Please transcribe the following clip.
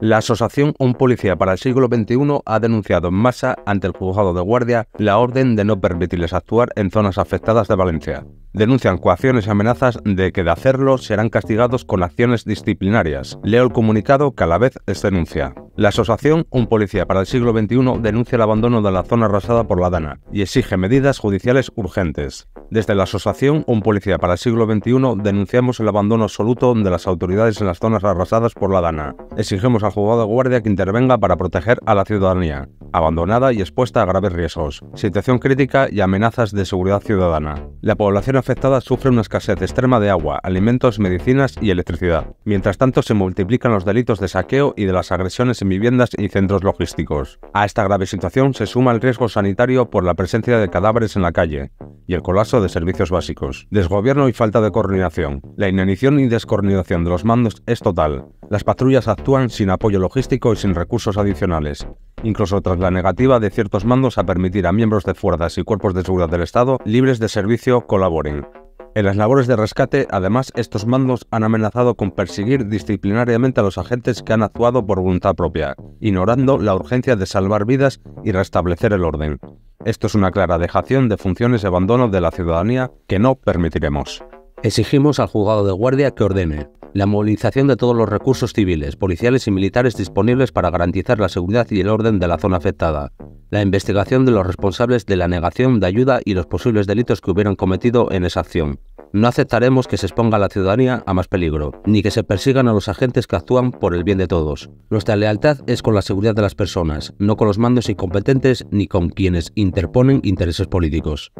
La Asociación Un Policía para el Siglo XXI ha denunciado en masa ante el juzgado de guardia la orden de no permitirles actuar en zonas afectadas de Valencia. Denuncian coacciones y amenazas de que de hacerlo serán castigados con acciones disciplinarias. Leo el comunicado que a la vez es denuncia. La asociación Un Policía para el Siglo XXI denuncia el abandono de la zona arrasada por la Dana y exige medidas judiciales urgentes. Desde la asociación Un Policía para el Siglo XXI denunciamos el abandono absoluto de las autoridades en las zonas arrasadas por la Dana. Exigimos al juzgado de guardia que intervenga para proteger a la ciudadanía abandonada y expuesta a graves riesgos, situación crítica y amenazas de seguridad ciudadana. La población afectada sufre una escasez extrema de agua, alimentos, medicinas y electricidad. Mientras tanto, se multiplican los delitos de saqueo y de las agresiones en viviendas y centros logísticos. A esta grave situación se suma el riesgo sanitario por la presencia de cadáveres en la calle y el colapso de servicios básicos, desgobierno y falta de coordinación. La inanición y descoordinación de los mandos es total. Las patrullas actúan sin apoyo logístico y sin recursos adicionales incluso tras la negativa de ciertos mandos a permitir a miembros de fuerzas y cuerpos de seguridad del Estado libres de servicio colaboren. En las labores de rescate, además, estos mandos han amenazado con perseguir disciplinariamente a los agentes que han actuado por voluntad propia, ignorando la urgencia de salvar vidas y restablecer el orden. Esto es una clara dejación de funciones y abandono de la ciudadanía que no permitiremos. Exigimos al juzgado de guardia que ordene, la movilización de todos los recursos civiles, policiales y militares disponibles para garantizar la seguridad y el orden de la zona afectada, la investigación de los responsables de la negación de ayuda y los posibles delitos que hubieran cometido en esa acción. No aceptaremos que se exponga a la ciudadanía a más peligro, ni que se persigan a los agentes que actúan por el bien de todos. Nuestra lealtad es con la seguridad de las personas, no con los mandos incompetentes ni con quienes interponen intereses políticos.